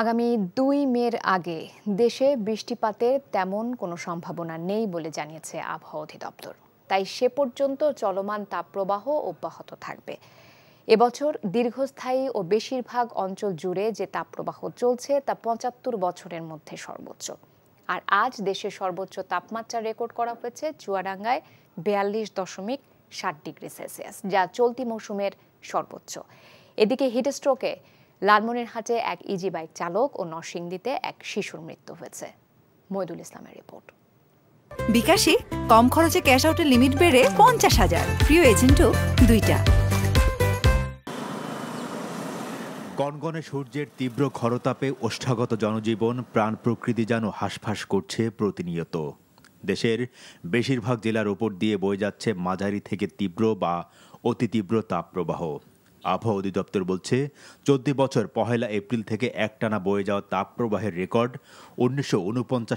আগামী দুই মের আগে দেশে বৃষ্টিপাতের তেমন কোনো সম্ভাবনা নেই বলে জানিয়েছে আবহাওয়া অধিদপ্তর তাই সে পর্যন্ত চলমান তাপপ্রবাহ অব্যাহত থাকবে এবছর দীর্ঘস্থায়ী ও বেশিরভাগ অঞ্চল জুড়ে যে তাপপ্রবাহ চলছে তা পঁচাত্তর বছরের মধ্যে সর্বোচ্চ আর আজ দেশে সর্বোচ্চ তাপমাত্রা রেকর্ড করা হয়েছে চুয়াডাঙ্গায় বিয়াল্লিশ দশমিক ষাট ডিগ্রি সেলসিয়াস যা চলতি মৌসুমের সর্বোচ্চ এদিকে হিটস্ট্রোকে লালমনিরহাটে এক ইজি e বাইক চালক ও নরসিংদীতে এক শিশুর মৃত্যু হয়েছে মইদুল ইসলামের রিপোর্ট বিকাশে কম খরচে ক্যাশ আউটের লিমিট বেড়ে পঞ্চাশ হাজার প্রিয় এজেন্টও দুইটা গনগনে সূর্যের তীব্র খরতাপে ওষ্ঠাগত জনজীবন প্রাণ প্রকৃতি যেন হাসফাস করছে প্রতিনিয়ত দেশের বেশিরভাগ জেলার ওপর দিয়ে বয়ে যাচ্ছে মাঝারি থেকে তীব্র বা অতি তীব্র তাপপ্রবাহ আবহাওয়া অধিদপ্তর বলছে চোদ্দ বছর পহেলা এপ্রিল থেকে একটানা বয়ে যাওয়া তাপপ্রবাহের রেকর্ড উনিশশো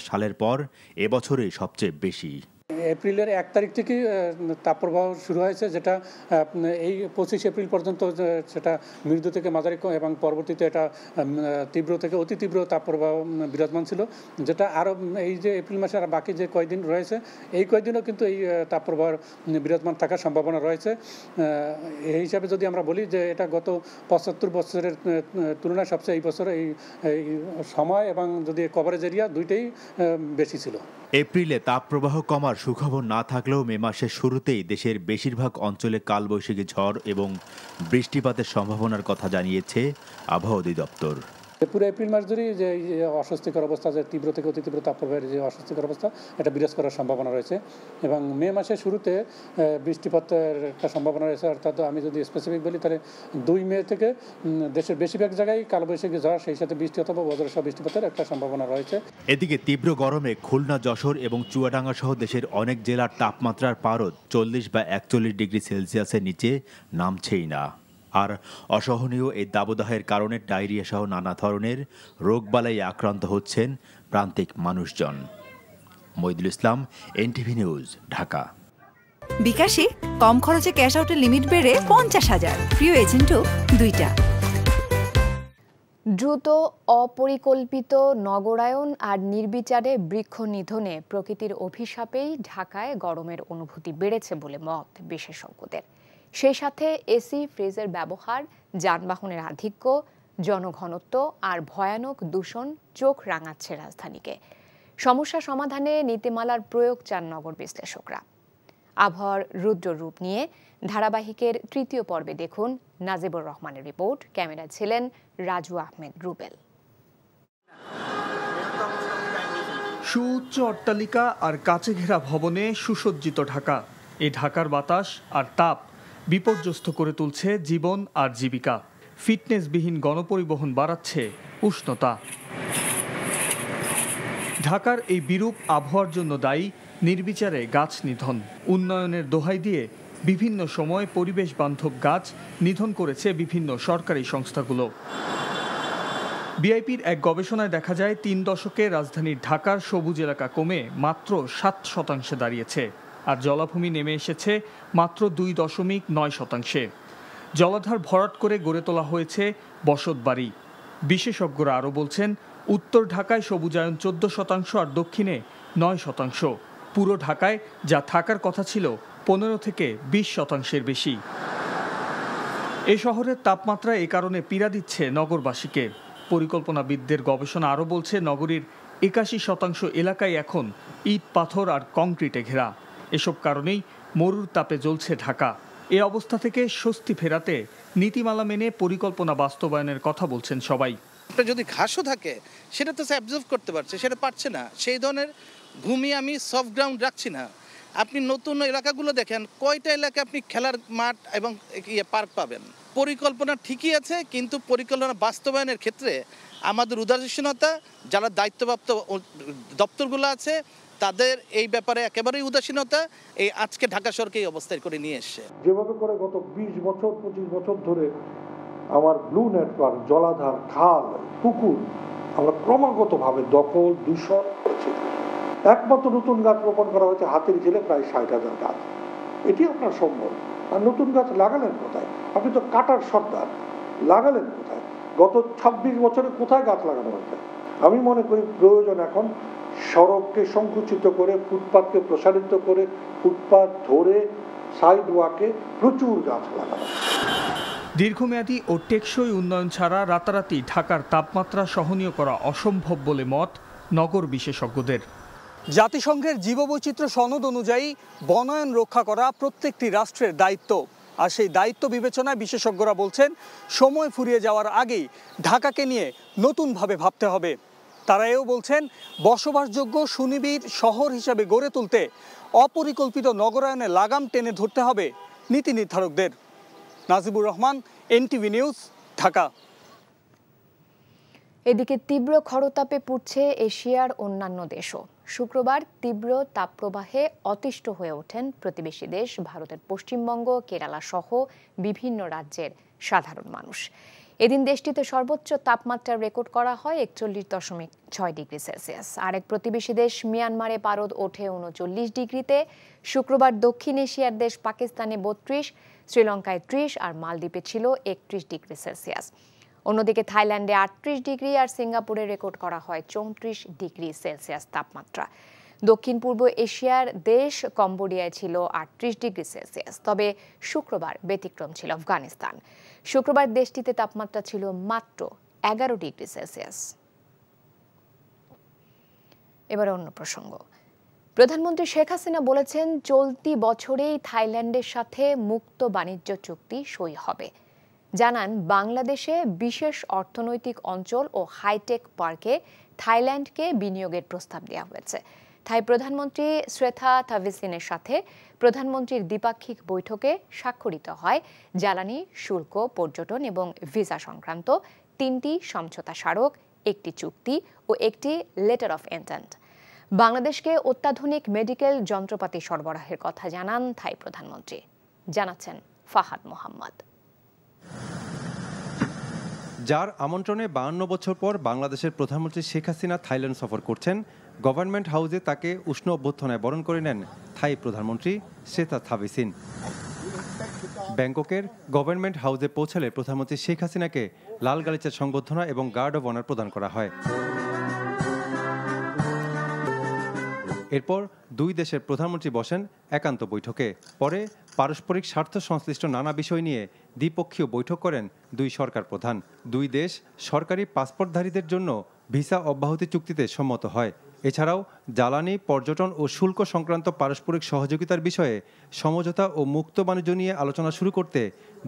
সালের পর এবছরে সবচেয়ে বেশি এপ্রিলের এক তারিখ থেকে তাপপ্রবাহ শুরু হয়েছে যেটা এই পঁচিশ এপ্রিল পর্যন্ত সেটা মৃদু থেকে মাঝারি এবং পরবর্তীতে এটা তীব্র থেকে অতি তীব্র তাপপ্রবাহ বিরাজমান ছিল যেটা আরও এই যে এপ্রিল মাসে আর বাকি যে কয়দিন রয়েছে এই কয়দিনও কিন্তু এই তাপপ্রবাহ বিরাজমান থাকার সম্ভাবনা রয়েছে এই হিসাবে যদি আমরা বলি যে এটা গত পঁচাত্তর বছরের তুলনায় সবচেয়ে এই বছর এই সময় এবং যদি কভারেজ এরিয়া দুইটাই বেশি ছিল এপ্রিলে তাপপ্রবাহ কমার সুখবর না থাকলেও মে মাসের শুরুতেই দেশের বেশিরভাগ অঞ্চলে কালবৈশাখী ঝড় এবং বৃষ্টিপাতের সম্ভাবনার কথা জানিয়েছে আবহাওয়া অধিদপ্তর পুরো এপ্রিল মাস ধরেই যে অস্বস্তিকর অবস্থা যে তীব্র থেকে অতি তীব্র তাপপ্রবাহের যে অস্বস্তিকর অবস্থা এটা বিরাজ করার সম্ভাবনা রয়েছে এবং মে মাসের শুরুতে বৃষ্টিপাতের একটা সম্ভাবনা রয়েছে অর্থাৎ আমি যদি স্পেসিফিক বলি তাহলে দুই মে থেকে দেশের বেশিরভাগ জায়গায় কালবৈশাখী ঝড় সেই সাথে বৃষ্টি অথবা বজ্রসহ বৃষ্টিপাতের একটা সম্ভাবনা রয়েছে এদিকে তীব্র গরমে খুলনা যশোর এবং চুয়াডাঙ্গা সহ দেশের অনেক জেলার তাপমাত্রার পারদ চল্লিশ বা একচল্লিশ ডিগ্রি সেলসিয়াসের নিচে নামছেই না আর অসহনীয় এই দাবদাহের কারণে ডায়রিয়া সহ নানা ধরনের রোগবালাই আক্রান্ত হচ্ছেন প্রান্তিক মানুষজন মইদুল ইসলাম এনটিভি নিউজ ঢাকা বিকাশে কম খরচে ক্যাশ আউটের লিমিট বেড়ে পঞ্চাশ হাজার প্রিয় এজেন্টও দুইটা দ্রুত অপরিকল্পিত নগরায়ন আর নির্বিচারে বৃক্ষ নিধনে প্রকৃতির অভিশাপেই ঢাকায় গরমের অনুভূতি বেড়েছে বলে মত বিশেষজ্ঞদের সেই সাথে এসি ফ্রিজের ব্যবহার যানবাহনের আধিক্য জনঘনত্ব আর ভয়ানক দূষণ চোখ রাঙাচ্ছে রাজধানীকে সমস্যা সমাধানে নীতিমালার প্রয়োগ চান নগর বিশ্লেষকরা আবহাওয়ার রুদ্র রূপ নিয়ে ধারাবাহিকের তৃতীয় পর্বে দেখুন নাজিবুর রহমানের রিপোর্ট ক্যামেরা ছিলেন রাজু আহমেদ রুবেল সুউচ্চ অট্টালিকা আর কাছে ঘেরা ভবনে সুসজ্জিত ঢাকা এই ঢাকার বাতাস আর তাপ বিপর্যস্ত করে তুলছে জীবন আর জীবিকা ফিটনেসবিহীন গণপরিবহন বাড়াচ্ছে উষ্ণতা ঢাকার এই বিরূপ আবহাওয়ার জন্য দায়ী নির্বিচারে গাছ নিধন উন্নয়নের দোহাই দিয়ে বিভিন্ন সময় পরিবেশ বান্ধব গাছ নিধন করেছে বিভিন্ন সরকারি সংস্থাগুলো বিআইপির এক গবেষণায় দেখা যায় তিন দশকে রাজধানীর ঢাকার সবুজ এলাকা কমে মাত্র সাত শতাংশে দাঁড়িয়েছে আর জলাভূমি নেমে এসেছে মাত্র দুই দশমিক নয় শতাংশে জলাধার ভরাট করে গড়ে তোলা হয়েছে বসত বাড়ি বিশেষজ্ঞরা আরও বলছেন উত্তর ঢাকায় সবুজায়ন চোদ্দ শতাংশ আর দক্ষিণে নয় শতাংশ পুরো ঢাকায় যা থাকার কথা ছিল পনেরো থেকে ২০ শতাংশের বেশি এ শহরের তাপমাত্রা এ কারণে পীড়া দিচ্ছে নগরবাসীকে পরিকল্পনাবিদদের গবেষণা আরও বলছে নগরীর একাশি শতাংশ এলাকায় এখন ইট পাথর আর কংক্রিটে ঘেরা এসব কারণেই মরুর তাপে জ্বলছে ঢাকা এ অবস্থা থেকে স্বস্তি ফেরাতে নীতিমালা মেনে পরিকল্পনা বাস্তবায়নের কথা বলছেন সবাই যদি ঘাসও থাকে সেটা তো অ্যাবজর্ভ করতে পারছে সেটা পারছে না সেই ধরনের ভূমি আমি সফট গ্রাউন্ড রাখছি না আপনি নতুন এলাকাগুলো দেখেন কয়টা এলাকা আপনি খেলার মাঠ এবং ইয়ে পার্ক পাবেন পরিকল্পনা ঠিকই আছে কিন্তু পরিকল্পনা বাস্তবায়নের ক্ষেত্রে আমাদের উদাসীনতা যারা দায়িত্বপ্রাপ্ত দপ্তরগুলো আছে তাদের এই ব্যাপারে একেবারেই উদাসীনতা এই আজকে ঢাকা সরকে এই অবস্থায় করে নিয়ে এসছে যেভাবে করে গত বিশ বছর পঁচিশ বছর ধরে আমার ব্লু নেটওয়ার্ক জলাধার খাল পুকুর আমরা ক্রমাগতভাবে দখল দূষণ করেছি একমাত্র নতুন গাছ রোপণ করা হয়েছে হাতের জেলে প্রায় ষাট হাজার গাছ এটি আপনার সম্ভব আর নতুন গাছ লাগালেন কোথায় আপনি তো কাটার সর্দার লাগালেন কোথায় গত ২৬ বছরে কোথায় গাছ লাগানো হয়েছে আমি মনে করি প্রয়োজন এখন সড়ককে সংকুচিত করে ফুটপাথকে প্রসারিত করে ফুটপাথ ধরে ওয়াকে প্রচুর গাছ লাগানো দীর্ঘমেয়াদী ও টেকসই উন্নয়ন ছাড়া রাতারাতি ঢাকার তাপমাত্রা সহনীয় করা অসম্ভব বলে মত নগর বিশেষজ্ঞদের জাতিসংঘের জীববৈচিত্র্য সনদ অনুযায়ী বনায়ন রক্ষা করা প্রত্যেকটি রাষ্ট্রের দায়িত্ব আর সেই দায়িত্ব বিবেচনায় বিশেষজ্ঞরা বলছেন সময় ফুরিয়ে যাওয়ার আগেই ঢাকাকে নিয়ে নতুনভাবে ভাবতে হবে তারা এও বলছেন বসবাসযোগ্য সুনিবিড় শহর হিসাবে গড়ে তুলতে অপরিকল্পিত নগরায়নে লাগাম টেনে ধরতে হবে নীতি নির্ধারকদের নাজিবুর রহমান এনটিভি নিউজ ঢাকা এদিকে তীব্র খরতাপে পুড়ছে এশিয়ার অন্যান্য দেশও শুক্রবার তীব্র তাপপ্রবাহে অতিষ্ঠ হয়ে ওঠেন প্রতিবেশী দেশ ভারতের পশ্চিমবঙ্গ কেরালা সহ বিভিন্ন রাজ্যের সাধারণ মানুষ এদিন দেশটিতে সর্বোচ্চ তাপমাত্রা রেকর্ড করা হয় একচল্লিশ দশমিক ছয় ডিগ্রি সেলসিয়াস আর এক প্রতিবেশী দেশ মিয়ানমারে পারদ ওঠে উনচল্লিশ ডিগ্রিতে শুক্রবার দক্ষিণ এশিয়ার দেশ পাকিস্তানে বত্রিশ শ্রীলঙ্কায় ত্রিশ আর মালদ্বীপে ছিল একত্রিশ ডিগ্রি সেলসিয়াস অন্যদিকে থাইল্যান্ডে আটত্রিশ ডিগ্রি আর সিঙ্গাপুরে রেকর্ড করা হয় চৌত্রিশ ডিগ্রি সেলসিয়াস তাপমাত্রা দক্ষিণ পূর্ব এশিয়ার দেশ কম্বোডিয়ায় ছিল আটত্রিশ ডিগ্রি সেলসিয়াস তবে শুক্রবার ব্যতিক্রম ছিল আফগানিস্তান শুক্রবার দেশটিতে তাপমাত্রা ছিল মাত্র এগারো ডিগ্রি সেলসিয়াস এবার অন্য প্রসঙ্গ প্রধানমন্ত্রী শেখ হাসিনা বলেছেন চলতি বছরেই থাইল্যান্ডের সাথে মুক্ত বাণিজ্য চুক্তি সই হবে জানান বাংলাদেশে বিশেষ অর্থনৈতিক অঞ্চল ও হাইটেক পার্কে থাইল্যান্ডকে বিনিয়োগের প্রস্তাব দেওয়া হয়েছে থাই প্রধানমন্ত্রী শ্রেথা থাভিসিনের সাথে প্রধানমন্ত্রীর দ্বিপাক্ষিক বৈঠকে স্বাক্ষরিত হয় জ্বালানি শুল্ক পর্যটন এবং ভিসা সংক্রান্ত তিনটি সমঝোতা স্মারক একটি চুক্তি ও একটি লেটার অফ এন্টেন্ট বাংলাদেশকে অত্যাধুনিক মেডিকেল যন্ত্রপাতি সরবরাহের কথা জানান থাই প্রধানমন্ত্রী জানাচ্ছেন ফাহাদ মোহাম্মদ যার আমন্ত্রণে বাহান্ন বছর পর বাংলাদেশের প্রধানমন্ত্রী শেখ হাসিনা থাইল্যান্ড সফর করছেন গভর্নমেন্ট হাউসে তাকে উষ্ণ অভ্যর্থনায় বরণ করে নেন থাই প্রধানমন্ত্রী শ্বেতা থাবিসিন ব্যাংককের গভর্নমেন্ট হাউসে পৌঁছালে প্রধানমন্ত্রী শেখ হাসিনাকে লাল গালিচার সংবর্ধনা এবং গার্ড অব অনার প্রদান করা হয় এরপর দুই দেশের প্রধানমন্ত্রী বসেন একান্ত বৈঠকে পরে পারস্পরিক স্বার্থ সংশ্লিষ্ট নানা বিষয় নিয়ে দ্বিপক্ষীয় বৈঠক করেন দুই সরকার প্রধান দুই দেশ সরকারি পাসপোর্টধারীদের জন্য ভিসা অব্যাহতি চুক্তিতে সম্মত হয় এছাড়াও জ্বালানি পর্যটন ও শুল্ক সংক্রান্ত পারস্পরিক সহযোগিতার বিষয়ে সমঝোতা ও মুক্ত বাণিজ্য নিয়ে আলোচনা শুরু করতে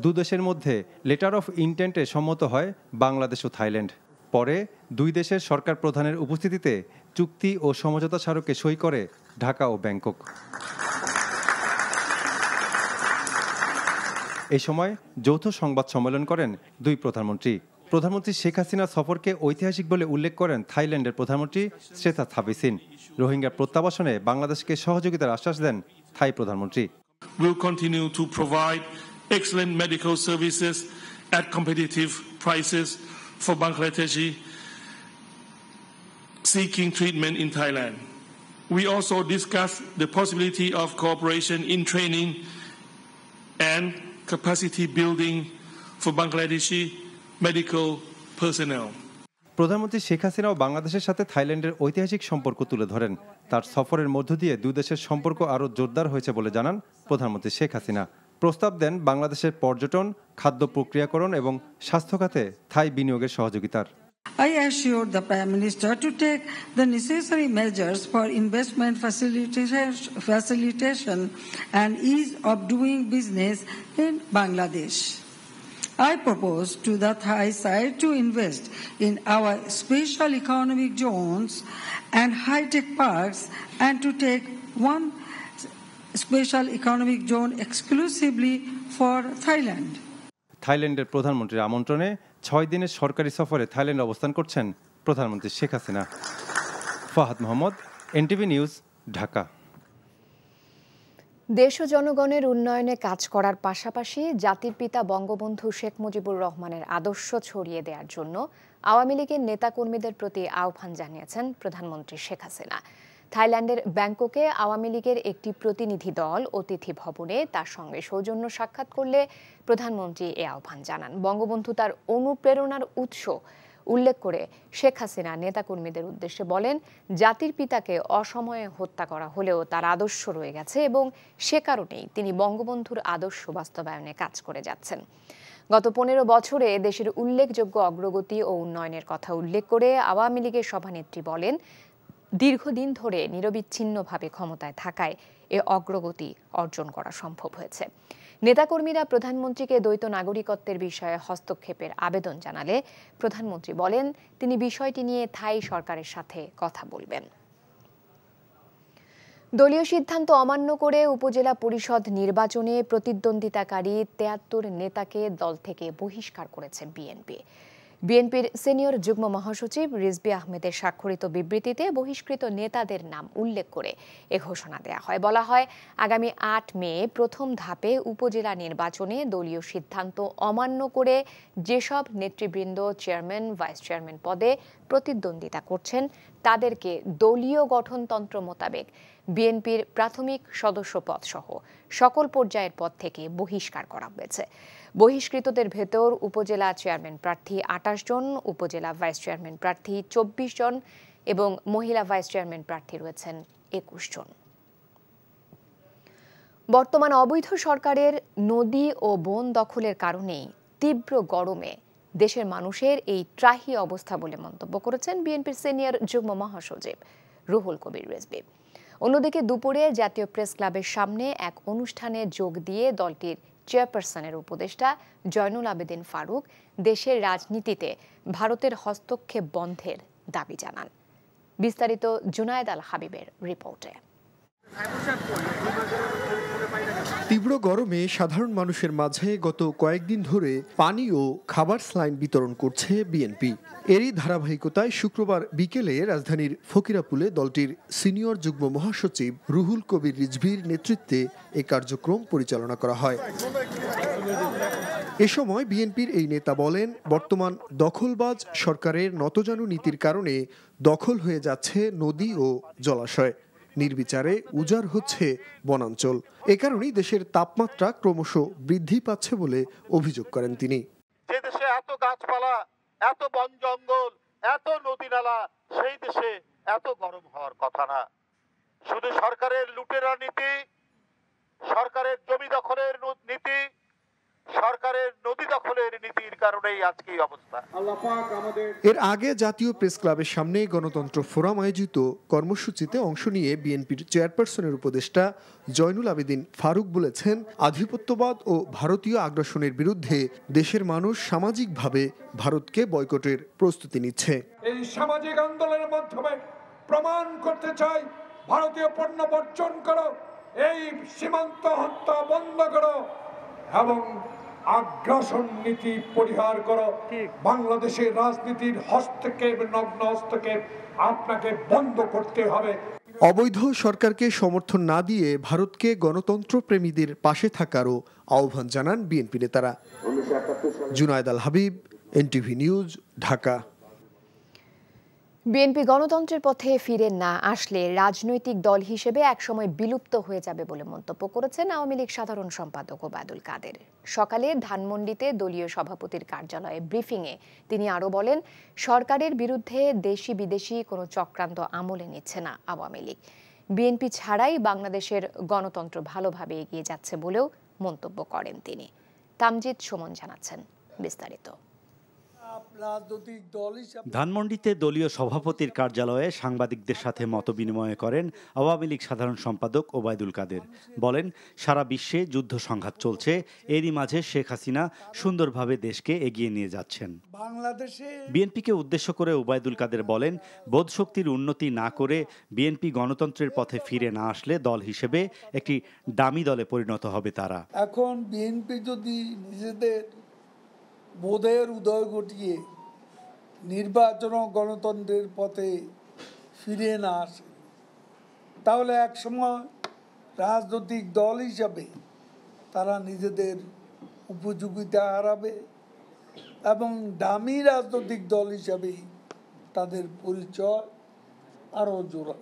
দুদেশের মধ্যে লেটার অফ ইন্টেন্টে সম্মত হয় বাংলাদেশ ও থাইল্যান্ড পরে দুই দেশের সরকার প্রধানের উপস্থিতিতে চুক্তি ও সমঝোতা স্মারকে সই করে ঢাকা ও ব্যাংকক এই সময় যৌথ সংবাদ সম্মেলন করেন দুই প্রধানমন্ত্রী প্রধানমন্ত্রী শেখ হাসিনা সফরকে ঐতিহাসিক বলে উল্লেখ করেন থাইল্যান্ডের প্রধানমন্ত্রী শ্রেতা থাপিসিন রোহিঙ্গা প্রত্যাবাসনে বাংলাদেশকে সহযোগিতার আশ্বাস দেন থাই প্রধানমন্ত্রী will continue to provide excellent medical services at competitive prices for Bangladeshi seeking treatment in Thailand. We also discussed the possibility of cooperation in training and capacity building for Bangladeshi medical personnel. প্রধানমন্ত্রী শেখ হাসিনাও বাংলাদেশের সাথে থাইল্যান্ডের ঐতিহাসিক সম্পর্ক তুলে ধরেন তার সফরের মধ্য দিয়ে দুই দেশের সম্পর্ক আরও জোরদার হয়েছে বলে জানান প্রধানমন্ত্রী শেখ হাসিনা প্রস্তাব দেন বাংলাদেশের পর্যটন খাদ্য প্রক্রিয়াকরণ এবং স্বাস্থ্য খাতে থাই বিনিয়োগের সহযোগিতার I assured the Prime Minister to take the necessary measures for investment facilitation and ease of doing business in Bangladesh. I propose to the Thai side to invest in our special economic zones and high-tech parks and to take one special economic zone exclusively for Thailand থাইল্যান্ডের প্রধানমন্ত্রীর আমন্ত্রণে ছয় দিনের সরকারি সফরে থাইল্যান্ডে অবস্থান করছেন প্রধানমন্ত্রী শেখ হাসিনা ফাহাদ মোহাম্মদ এনটিভি নিউজ ঢাকা দেশ ও জনগণের উন্নয়নে কাজ করার পাশাপাশি জাতির পিতা বঙ্গবন্ধু শেখ মুজিবুর রহমানের আদর্শ ছড়িয়ে দেওয়ার জন্য আওয়ামী লীগের নেতাকর্মীদের প্রতি আহ্বান জানিয়েছেন প্রধানমন্ত্রী শেখ হাসিনা থাইল্যান্ডের ব্যাংককে আওয়ামী লীগের একটি প্রতিনিধি দল অতিথি ভবনে তার সঙ্গে সৌজন্য সাক্ষাৎ করলে প্রধানমন্ত্রী এ আহ্বান জানান বঙ্গবন্ধু তার অনুপ্রেরণার উৎস উল্লেখ করে শেখ হাসিনা নেতাকর্মীদের উদ্দেশ্যে বলেন জাতির পিতাকে অসময়ে হত্যা করা হলেও তার আদর্শ রয়ে গেছে এবং সে কারণেই তিনি বঙ্গবন্ধুর আদর্শ বাস্তবায়নে কাজ করে যাচ্ছেন গত পনেরো বছরে দেশের উল্লেখযোগ্য অগ্রগতি ও উন্নয়নের কথা উল্লেখ করে আওয়ামী লীগের সভানেত্রী বলেন দীর্ঘদিন ধরে নিরবিচ্ছিন্নভাবে ক্ষমতায় থাকায় এ অগ্রগতি অর্জন করা সম্ভব হয়েছে নেতাকর্মীরা প্রধানমন্ত্রীকে দ্বৈত নাগরিকত্বের বিষয়ে হস্তক্ষেপের আবেদন জানালে প্রধানমন্ত্রী বলেন তিনি বিষয়টি নিয়ে থাই সরকারের সাথে কথা বলবেন দলীয় সিদ্ধান্ত অমান্য করে উপজেলা পরিষদ নির্বাচনে প্রতিদ্বন্দ্বিতাকারী তেয়াত্তর নেতাকে দল থেকে বহিষ্কার করেছে বিএনপি বিএনপির সিনিয়র যুগ্ম মহাসচিব রিজবি আহমেদের স্বাক্ষরিত বিবৃতিতে বহিষ্কৃত নেতাদের নাম উল্লেখ করে এ ঘোষণা দেয়া হয় বলা হয় আগামী আট মে প্রথম ধাপে উপজেলা নির্বাচনে দলীয় সিদ্ধান্ত অমান্য করে যেসব নেতৃবৃন্দ চেয়ারম্যান ভাইস চেয়ারম্যান পদে প্রতিদ্বন্দ্বিতা করছেন তাদেরকে দলীয় গঠনতন্ত্র মোতাবেক বিএনপির প্রাথমিক সদস্য পদ সহ সকল পর্যায়ের পদ থেকে বহিষ্কার করা হয়েছে বহিষ্কৃতদের ভেতর উপজেলা চেয়ারম্যান প্রার্থী আটাশ জন উপজেলা ভাইস চেয়ারম্যান প্রার্থী চব্বিশ জন এবং মহিলা ভাইস চেয়ারম্যান প্রার্থী রয়েছেন একুশ জন বর্তমান অবৈধ সরকারের নদী ও বন দখলের কারণেই তীব্র গরমে দেশের মানুষের এই ত্রাহি অবস্থা বলে মন্তব্য করেছেন বিএনপির সিনিয়র যুগ্ম মহাসচিব রুহুল কবির রেজবিব অন্যদিকে দুপুরে জাতীয় প্রেস ক্লাবের সামনে এক অনুষ্ঠানে যোগ দিয়ে দলটির চেয়ারপারসনের উপদেষ্টা জয়নুল আবেদিন ফারুক দেশের রাজনীতিতে ভারতের হস্তক্ষেপ বন্ধের দাবি জানান বিস্তারিত জুনায়দ আল হাবিবের রিপোর্টে তীব্র গরমে সাধারণ মানুষের মাঝে গত কয়েকদিন ধরে পানি ও খাবার স্লাইন বিতরণ করছে বিএনপি এরই ধারাবাহিকতায় শুক্রবার বিকেলে রাজধানীর ফকিরাপুলে দলটির সিনিয়র যুগ্ম মহাসচিব রুহুল কবির রিজভির নেতৃত্বে এ কার্যক্রম পরিচালনা করা হয় এ সময় বিএনপির এই নেতা বলেন বর্তমান দখলবাজ সরকারের নতজানু নীতির কারণে দখল হয়ে যাচ্ছে নদী ও জলাশয় নির্বিচারে উজাড় হচ্ছে বনাঞ্চল এ কারণেই দেশের তাপমাত্রা ক্রমশ বৃদ্ধি পাচ্ছে বলে অভিযোগ করেন তিনি যে দেশে এত গাছপালা এত বন জঙ্গল এত নদী নালা সেই দেশে এত গরম হওয়ার কথা না শুধু সরকারের লুটেরা নীতি সরকারের জমি দখলের নীতি সরকারের নদী দখলের নীতি এর আগে জাতীয় প্রেস ক্লাবের সামনে গণতন্ত্র ফোরাম আয়োজিত কর্মসূচিতে অংশ নিয়ে বিএনপির চেয়ারপারসনের উপদেষ্টা জয়নুল আবেদিন ফারুক বলেছেন আধিপত্যবাদ ও ভারতীয় আগ্রাসনের বিরুদ্ধে দেশের মানুষ সামাজিকভাবে ভারতকে বয়কটের প্রস্তুতি নিচ্ছে এই সামাজিক আন্দোলনের মাধ্যমে প্রমাণ করতে চাই ভারতীয় পণ্য বর্জন করো এই সীমান্ত হত্যা বন্ধ করো এবং আগ্রাসন নীতি পরিহার করো বাংলাদেশের রাজনীতির হস্তক্ষেপ নগ্ন হস্তক্ষেপ আপনাকে বন্ধ করতে হবে অবৈধ সরকারকে সমর্থন না দিয়ে ভারতকে গণতন্ত্র প্রেমীদের পাশে থাকারও আহ্বান জানান বিএনপি নেতারা Junayed Al Habib NTV news Dhaka BNP গণতন্ত্রের পথে ফিরে না আসলে রাজনৈতিক দল হিসেবে একসময় বিলুপ্ত হয়ে যাবে বলে মন্তব্য করেছেন আওয়ামী লীগ সাধারণ সম্পাদক ওবায়দুল কাদের সকালে ধানমন্ডিতে দলীয় সভাপতির কার্যালয়ে ব্রিফিংয়ে তিনি আরও বলেন সরকারের বিরুদ্ধে দেশি বিদেশি কোনো চক্রান্ত আমলে নিচ্ছে না আওয়ামী লীগ বিএনপি ছাড়াই বাংলাদেশের গণতন্ত্র ভালোভাবে এগিয়ে যাচ্ছে বলেও মন্তব্য করেন তিনি তামজিদ সুমন জানাচ্ছেন বিস্তারিত ধানমন্ডিতে দলীয় সভাপতির কার্যালয়ে সাংবাদিকদের সাথে বিনিময় করেন আওয়ামী লীগ সাধারণ সম্পাদক ওবায়দুল কাদের বলেন সারা বিশ্বে যুদ্ধ সংঘাত চলছে এরই মাঝে শেখ হাসিনা সুন্দরভাবে দেশকে এগিয়ে নিয়ে যাচ্ছেন বাংলাদেশে বিএনপিকে উদ্দেশ্য করে ওবায়দুল কাদের বলেন বোধশক্তির উন্নতি না করে বিএনপি গণতন্ত্রের পথে ফিরে না আসলে দল হিসেবে একটি দামি দলে পরিণত হবে তারা এখন বিএনপি যদি নিজেদের বোধের উদয় ঘটিয়ে নির্বাচন গণতন্ত্রের পথে ফিরে না আসে তাহলে একসময় রাজনৈতিক দল হিসাবে তারা নিজেদের উপযোগিতা হারাবে এবং দামি রাজনৈতিক দল হিসাবেই তাদের পরিচয় আরও জোরা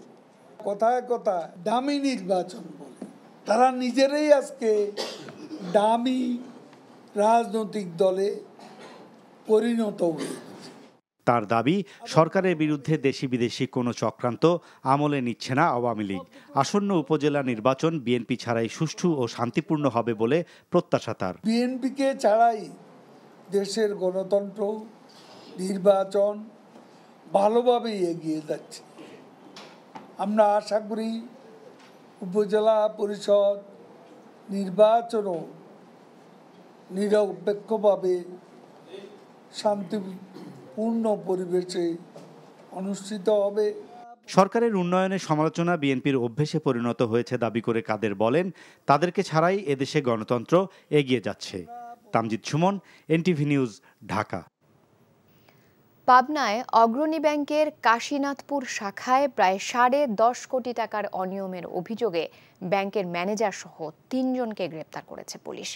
কথায় কথা দামি নির্বাচন বলে তারা নিজেরাই আজকে দামি রাজনৈতিক দলে পরিণত তার দাবি সরকারের বিরুদ্ধে দেশি বিদেশি কোনো চক্রান্ত আমলে নিচ্ছে না আওয়ামী লীগ আসন্ন উপজেলা নির্বাচন বিএনপি ছাড়াই সুষ্ঠু ও শান্তিপূর্ণ হবে বলে প্রত্যাশা তার বিএনপিকে ছাড়াই দেশের গণতন্ত্র নির্বাচন ভালোভাবেই এগিয়ে যাচ্ছে আমরা আশা করি উপজেলা পরিষদ নির্বাচনও নিরপেক্ষভাবে শান্তিপূর্ণ পরিবেশে অনুষ্ঠিত হবে সরকারের উন্নয়নে সমালোচনা বিএনপির অভ্যেসে পরিণত হয়েছে দাবি করে কাদের বলেন তাদেরকে ছাড়াই এদেশে গণতন্ত্র এগিয়ে যাচ্ছে তামজিৎ সুমন এনটিভি নিউজ ঢাকা পাবনায় অগ্রণী ব্যাংকের কাশীনাথপুর শাখায় প্রায় সাড়ে দশ কোটি টাকার অনিয়মের অভিযোগে ব্যাংকের ম্যানেজার সহ তিনজনকে গ্রেপ্তার করেছে পুলিশ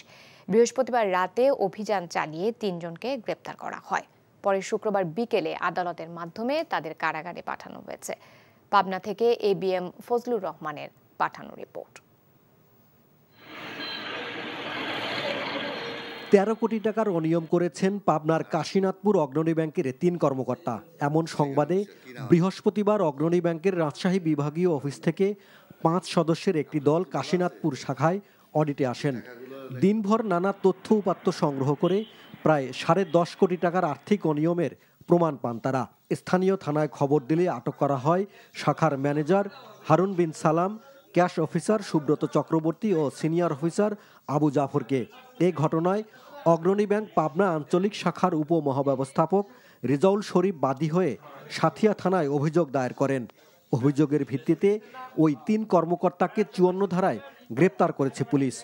বৃহস্পতিবার রাতে অভিযান চালিয়ে তিনজনকে গ্রেপ্তার করা হয় পরে শুক্রবার বিকেলে আদালতের মাধ্যমে তাদের কারাগারে পাঠানো হয়েছে পাবনা থেকে এ বি এম ফজলুর রহমানের পাঠানো রিপোর্ট তেরো কোটি টাকার অনিয়ম করেছেন পাবনার কাশীনাথপুর অগ্রণী ব্যাংকের তিন কর্মকর্তা এমন সংবাদে বৃহস্পতিবার অগ্রণী ব্যাংকের রাজশাহী বিভাগীয় অফিস থেকে পাঁচ সদস্যের একটি দল কাশীনাথপুর শাখায় অডিটে আসেন দিনভর নানা তথ্য উপাত্ত সংগ্রহ করে প্রায় সাড়ে দশ কোটি টাকার আর্থিক অনিয়মের প্রমাণ পান তারা স্থানীয় থানায় খবর দিলে আটক করা হয় শাখার manager Harun Bin Salam cash officer Subrata Chakraborty ও সিনিয়র অফিসার আবু জাফরকে এ ঘটনায় অগ্রণী ব্যাংক পাবনা আঞ্চলিক শাখার উপমহাব্যবস্থাপক রেজাউল শরীফ বাদী হয়ে সাথিয়া থানায় অভিযোগ দায়ের করেন অভিযোগের ভিত্তিতে ওই তিন কর্মকর্তাকে চুয়ান্ন ধারায় গ্রেপ্তার করেছে পুলিশ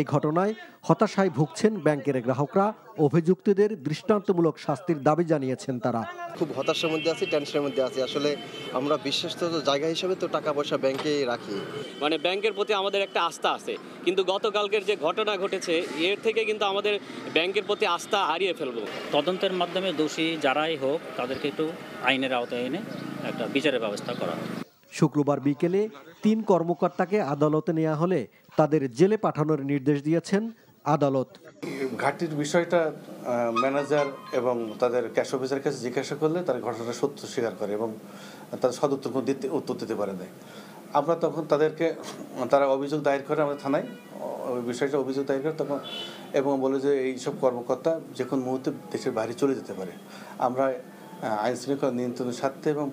এই ঘটনায় হতাশায় ভুগছেন ব্যাংকের গ্রাহকরা অভিযুক্তদের দৃষ্টান্তমূলক শাস্তির দাবি জানিয়েছেন তারা খুব হতাশার মধ্যে আছি টেনশনের মধ্যে আছি আসলে আমরা বিশেষত জায়গা হিসেবে তো টাকা পয়সা ব্যাংকে রাখি মানে ব্যাংকের প্রতি আমাদের একটা আস্থা আছে কিন্তু গতকালকের যে ঘটনা ঘটেছে এর থেকে কিন্তু আমাদের ব্যাংকের প্রতি আস্থা হারিয়ে ফেলব তদন্তের মাধ্যমে দোষী যারাই হোক তাদেরকে একটু আইনের আওতায় এনে একটা বিচারের ব্যবস্থা করা শুক্রবার বিকেলে তিন কর্মকর্তাকে আদালতে নেওয়া হলে তাদের জেলে পাঠানোর নির্দেশ দিয়েছেন আদালত ঘাটির বিষয়টা ম্যানেজার এবং তাদের ক্যাশ অফিসের কাছে জিজ্ঞাসা করলে তারা ঘটনাটা সত্য স্বীকার করে এবং তাদের সদ কোনো দিতে উত্তর দিতে পারে না আমরা তখন তাদেরকে তারা অভিযোগ দায়ের করে আমাদের থানায় ওই বিষয়টা অভিযোগ দায়ের করে তখন এবং বলে যে এইসব কর্মকর্তা যে কোনো মুহূর্তে দেশের বাইরে চলে যেতে পারে আমরা আইন শৃঙ্খলা নিয়ন্ত্রণের স্বার্থে এবং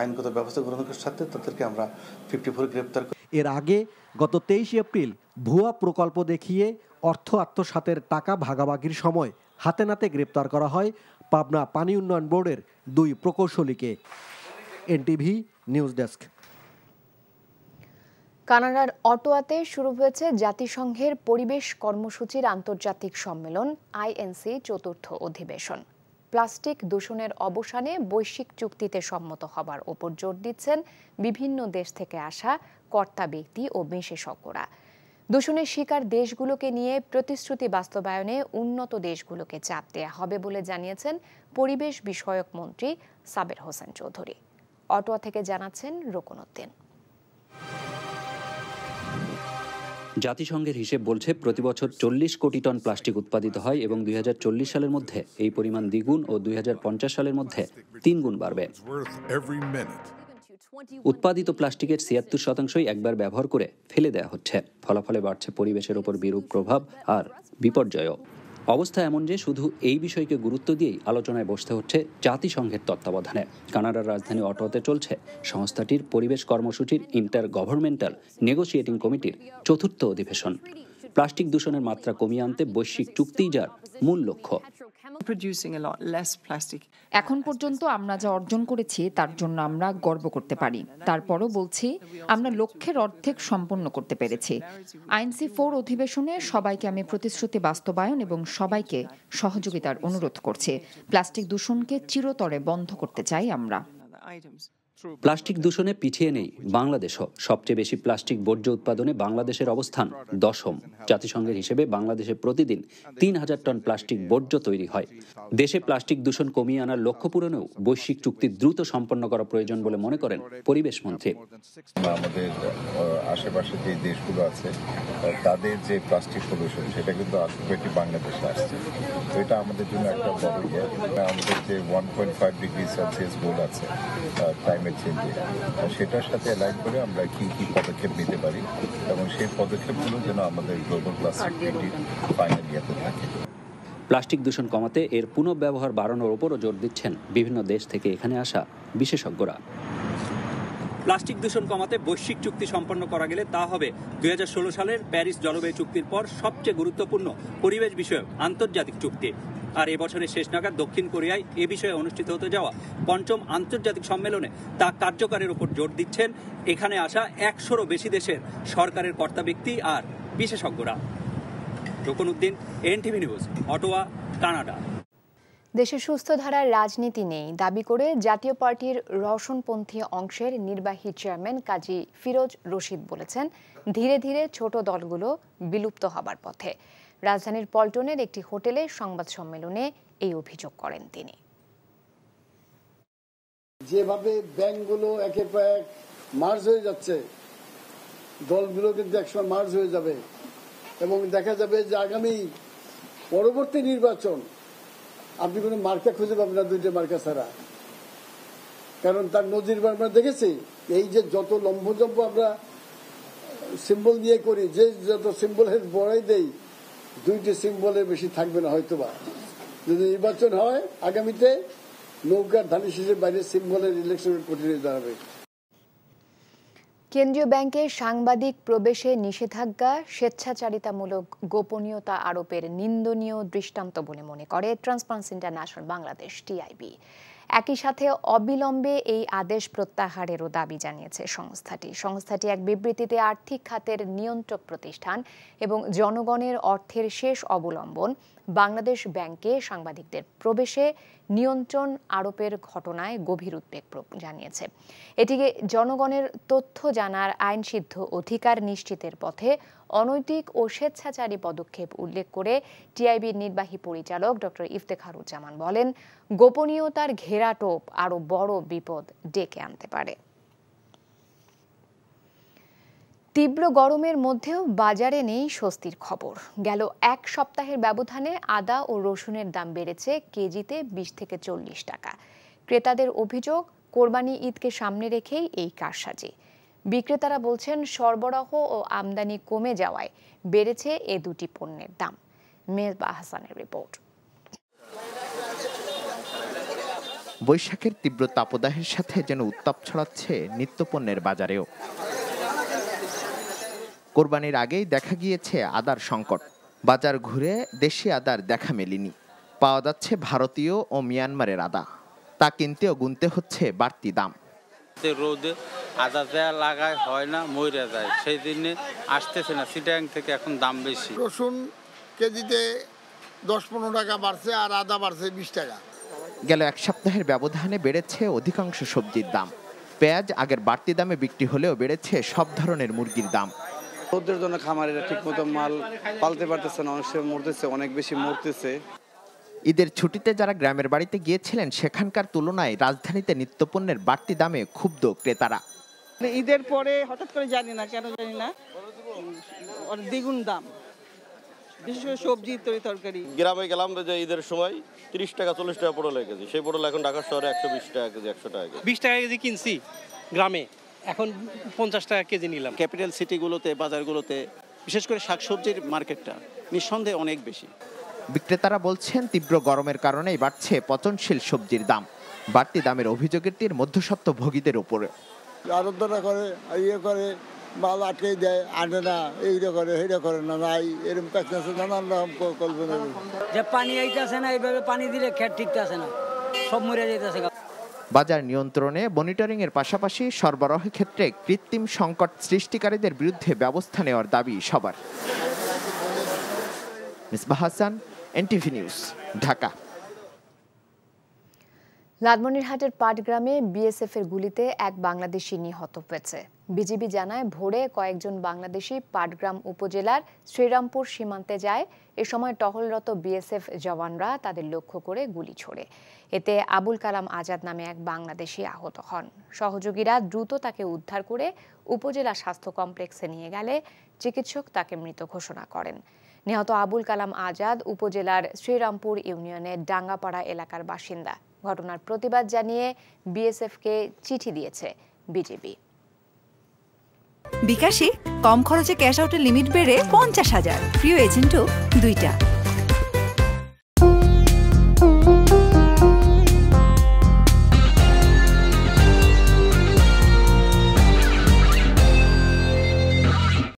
আইনগত ব্যবস্থা গ্রহণ করার স্বার্থে তাদেরকে আমরা ফিফটি ফোর গ্রেপ্তার এর আগে গত তেইশে এপ্রিল ভুয়া প্রকল্প দেখিয়ে অর্থ আত্মসাতের টাকা ভাগাভাগির সময় হাতে নাতে গ্রেপ্তার করা হয় পাবনা পানি উন্নয়ন বোর্ডের দুই প্রকৌশলীকে এনটিভি নিউজ ডেস্ক কানাডার অটোয়াতে শুরু হয়েছে জাতিসংঘের পরিবেশ কর্মসূচির আন্তর্জাতিক সম্মেলন আইএনসি চতুর্থ অধিবেশন প্লাস্টিক দূষণের অবসানে বৈশ্বিক চুক্তিতে সম্মত হবার ওপর জোর দিচ্ছেন বিভিন্ন দেশ থেকে আসা কর্তা ব্যক্তি ও বিশেষজ্ঞরা দূষণের শিকার দেশগুলোকে নিয়ে প্রতিশ্রুতি বাস্তবায়নে উন্নত দেশগুলোকে চাপ দেওয়া হবে বলে জানিয়েছেন পরিবেশ বিষয়ক মন্ত্রী সাবের হোসেন চৌধুরী অটোয়া থেকে জানাচ্ছেন রোকন উদ্দিন জাতিসংঘের হিসেব বলছে প্রতি বছর চল্লিশ কোটি টন প্লাস্টিক উৎপাদিত হয় এবং দুই সালের মধ্যে এই পরিমাণ দ্বিগুণ ও দুই সালের মধ্যে তিন গুণ বাড়বে উৎপাদিত প্লাস্টিকের ছিয়াত্তর শতাংশই একবার ব্যবহার করে ফেলে দেওয়া হচ্ছে ফলাফলে বাড়ছে পরিবেশের ওপর বিরূপ প্রভাব আর বিপর্যয়ও অবস্থা এমন যে শুধু এই বিষয়কে গুরুত্ব দিয়েই আলোচনায় বসতে হচ্ছে জাতিসংঘের তত্ত্বাবধানে কানাডার রাজধানী অটোতে চলছে সংস্থাটির পরিবেশ কর্মসূচির ইন্টার গভর্নমেন্টাল নেগোসিয়েটিং কমিটির চতুর্থ অধিবেশন প্লাস্টিক দূষণের মাত্রা কমিয়ে আনতে বৈশ্বিক চুক্তি যার মূল লক্ষ্য এখন পর্যন্ত আমরা যা অর্জন করেছি তার জন্য আমরা গর্ব করতে পারি তারপরও বলছি আমরা লক্ষ্যের অর্ধেক সম্পন্ন করতে পেরেছি আইনসি ফোর অধিবেশনে সবাইকে আমি প্রতিশ্রুতি বাস্তবায়ন এবং সবাইকে সহযোগিতার অনুরোধ করছি প্লাস্টিক দূষণকে চিরতরে বন্ধ করতে চাই আমরা প্লাস্টিক দূষণে পিছিয়ে নেই বাংলাদেশও সবচেয়ে বেশি প্লাস্টিক বর্জ্য উৎপাদনে বাংলাদেশের অবস্থান দশম জাতিসংঘের হিসেবে বাংলাদেশে প্রতিদিন তিন হাজার টন প্লাস্টিক বর্জ্য তৈরি হয় দেশে প্লাস্টিক দূষণ কমিয়ে আনার লক্ষ্য পূরণেও বৈশ্বিক চুক্তি দ্রুত সম্পন্ন করা প্রয়োজন বলে মনে করেন পরিবেশ মন্ত্রী আমাদের আশেপাশে যে দেশগুলো আছে তাদের যে প্লাস্টিক সলিউশন সেটা কিন্তু আলটিমেটলি বাংলাদেশে আসছে তো এটা আমাদের জন্য একটা বড় ইয়ে। আমাদের যে one point five degree Celsius goal আছে টাইম ক্লাইমেট চেঞ্জে সেটার সাথে অ্যালাইন করে আমরা কি কি পদক্ষেপ নিতে পারি এবং সেই পদক্ষেপগুলো যেন আমাদের গ্লোবাল প্লাস্টিক ফাইনাল ইয়াতে থাকে প্লাস্টিক দূষণ কমাতে এর পুনঃব্যবহার বাড়ানোর ওপরও জোর দিচ্ছেন বিভিন্ন দেশ থেকে এখানে আসা বিশেষজ্ঞরা প্লাস্টিক দূষণ কমাতে বৈশ্বিক চুক্তি সম্পন্ন করা গেলে তা হবে দুই সালের প্যারিস জলবায়ু চুক্তির পর সবচেয়ে গুরুত্বপূর্ণ পরিবেশ বিষয়ক আন্তর্জাতিক চুক্তি আর এবছরের শেষ নাগাদ দক্ষিণ কোরিয়ায় এ বিষয়ে অনুষ্ঠিত হতে যাওয়া পঞ্চম আন্তর্জাতিক সম্মেলনে তা কার্যকরের উপর জোর দিচ্ছেন এখানে আসা একশোরও বেশি দেশের সরকারের কর্তা ব্যক্তি আর বিশেষজ্ঞরা Rokon Uddin NTV news Ottawa Canada দেশে সুস্থ ধারার রাজনীতি নেই দাবি করে জাতীয় পার্টির রওশনপন্থী অংশের নির্বাহী চেয়ারম্যান কাজী ফিরোজ রশিদ বলেছেন ধীরে ধীরে ছোট দলগুলো বিলুপ্ত হবার পথে রাজধানীর পল্টনের একটি হোটেলে সংবাদ সম্মেলনে এই অভিযোগ করেন তিনি যেভাবে ব্যাংকগুলো একে এক মার্জ হয়ে যাচ্ছে দলগুলো কিন্তু একসময় মার্জ হয়ে যাবে এবং দেখা যাবে যে আগামী পরবর্তী নির্বাচন আপনি কোনো মার্কা খুঁজে পাবেন না দুইটা মার্কা ছাড়া কারণ তার নজির আমরা দেখেছি এই যে যত লম্বজম্ব আমরা সিম্বল দিয়ে করি যে যত সিম্বলের বড়াই দেই দুইটি সিম্বলে বেশি থাকবে না হয়তো বা যদি নির্বাচন হয় আগামীতে নৌকার ধানের শীষের বাইরে সিম্বলের ইলেকশন কঠিনে দাঁড়াবে কেন্দ্রীয় ব্যাংকের সাংবাদিক প্রবেশে নিষেধাজ্ঞা স্বেচ্ছাচারিতামূলক গোপনীয়তা আরোপের নিন্দনীয় দৃষ্টান্ত বলে মনে করে ট্রান্সপারেন্সি ইন্টারন্যাশনাল বাংলাদেশ টিআইবি একই সাথে অবিলম্বে এই আদেশ প্রত্যাহারেরও দাবি জানিয়েছে সংস্থাটি সংস্থাটি এক বিবৃতিতে আর্থিক খাতের নিয়ন্ত্রক প্রতিষ্ঠান এবং জনগণের অর্থের শেষ অবলম্বন বাংলাদেশ ব্যাংকে সাংবাদিকদের প্রবেশে নিয়ন্ত্রণ আরোপের ঘটনায় গভীর উদ্বেগ জানিয়েছে এটিকে জনগণের তথ্য জানার আইনসিদ্ধ অধিকার নিশ্চিতের পথে অনৈতিক ও স্বেচ্ছাচারী পদক্ষেপ উল্লেখ করে টিআইবির নির্বাহী পরিচালক ডক্টর ইফতেখারুজ্জামান বলেন গোপনীয়তার ঘেরাটোপ আরও বড় বিপদ ডেকে আনতে পারে তীব্র গরমের মধ্যেও বাজারে নেই স্বস্তির খবর গেল এক সপ্তাহের ব্যবধানে আদা ও রসুনের দাম বেড়েছে কেজিতে বিশ থেকে চল্লিশ টাকা ক্রেতাদের অভিযোগ কোরবানি ঈদকে সামনে রেখেই এই কারসাজি বিক্রেতারা বলছেন সরবরাহ ও আমদানি কমে যাওয়ায় বেড়েছে এ দুটি পণ্যের দাম মেজবা হাসানের রিপোর্ট বৈশাখের তীব্র তাপদাহের সাথে যেন উত্তাপ ছড়াচ্ছে নিত্যপণ্যের বাজারেও কোরবানির আগেই দেখা গিয়েছে আদার সংকট বাজার ঘুরে দেশি আদার দেখা মেলিনি পাওয়া যাচ্ছে ভারতীয় ও মিয়ানমারের আদা তা কিনতেও গুনতে হচ্ছে বাড়তি দাম রোদে আদা দেয়া লাগায় হয় না মরে যায় সেই দিনে আসতেছে না সিটাং থেকে এখন দাম বেশি রসুন কেজিতে দশ পনেরো টাকা বাড়ছে আর আদা বাড়ছে বিশ টাকা গেল এক সপ্তাহের ব্যবধানে বেড়েছে অধিকাংশ সবজির দাম পেঁয়াজ আগের বাড়তি দামে বিক্রি হলেও বেড়েছে সব ধরনের মুরগির দাম রোদ্রের জন্য খামারিরা ঠিকমতো মাল পালতে পারতেছে না অনেক সময় মরতেছে অনেক বেশি মরতেছে ঈদের ছুটিতে যারা গ্রামের বাড়িতে গিয়েছিলেন সেখানকার তুলনায় রাজধানীতে নিত্যপণ্যের বাড়তি দামে ক্ষুব্ধ ক্রেতারা মানে ঈদের পরে হঠাৎ করে জানি না কেন জানি না দ্বিগুণ দাম বিশেষ সবজি তরি তরকারি গ্রামে গেলাম যে ঈদের সময় তিরিশ টাকা চল্লিশ টাকা পটল কেজি সেই পটল এখন ঢাকা শহরে একশো বিশ টাকা কেজি একশো টাকা কেজি বিশ টাকা কেজি কিনছি গ্রামে এখন পঞ্চাশ টাকা কেজি নিলাম ক্যাপিটাল সিটিগুলোতে বাজারগুলোতে বিশেষ করে শাকসবজির মার্কেটটা নিঃসন্দেহে অনেক বেশি বিক্রেতারা বলছেন তীব্র গরমের কারণেই বাড়ছে পচনশীল সবজির দাম বাড়তি দামের অভিযোগের তীর মধ্যস্বত্ব ভোগীদের উপরে আরাধনা করে ইয়ে করে মাল আটকে দেয় আনে না এইটা করে সেইটা করে না নাই এরকম প্যাকেজ নানান রকম কল্পনা যে পানি আইতেছে না এইভাবে পানি দিলে খেট আছে না সব মরে যাইতেছে বাজার নিয়ন্ত্রণে মনিটরিংয়ের পাশাপাশি সরবরাহের ক্ষেত্রে কৃত্রিম সংকট সৃষ্টিকারীদের বিরুদ্ধে ব্যবস্থা নেওয়ার দাবি সবার মিসবাহ হাসান এনটিভি নিউজ ঢাকা লালমনিরহাটের পাটগ্রামে বিএসএফ এর গুলিতে এক বাংলাদেশি নিহত হয়েছে বিজিবি জানায় ভোরে কয়েকজন বাংলাদেশি পাটগ্রাম উপজেলার শ্রীরামপুর সীমান্তে যায় এ সময় টহলরত বিএসএফ জওয়ানরা তাদের লক্ষ্য করে গুলি ছোড়ে এতে আবুল কালাম আজাদ নামে এক বাংলাদেশি আহত হন সহযোগীরা দ্রুত তাকে উদ্ধার করে উপজেলা স্বাস্থ্য কমপ্লেক্সে নিয়ে গেলে চিকিৎসক তাকে মৃত ঘোষণা করেন নিহত আবুল কালাম আজাদ উপজেলার শ্রীরামপুর ইউনিয়নের ডাঙ্গাপাড়া এলাকার বাসিন্দা ঘটনার প্রতিবাদ জানিয়ে বিএসএফকে চিঠি দিয়েছে বিজেপি বিকাশে কম খরচে ক্যাশ আউটের লিমিট বেড়ে পঞ্চাশ হাজার প্রিয় এজেন্টও দুইটা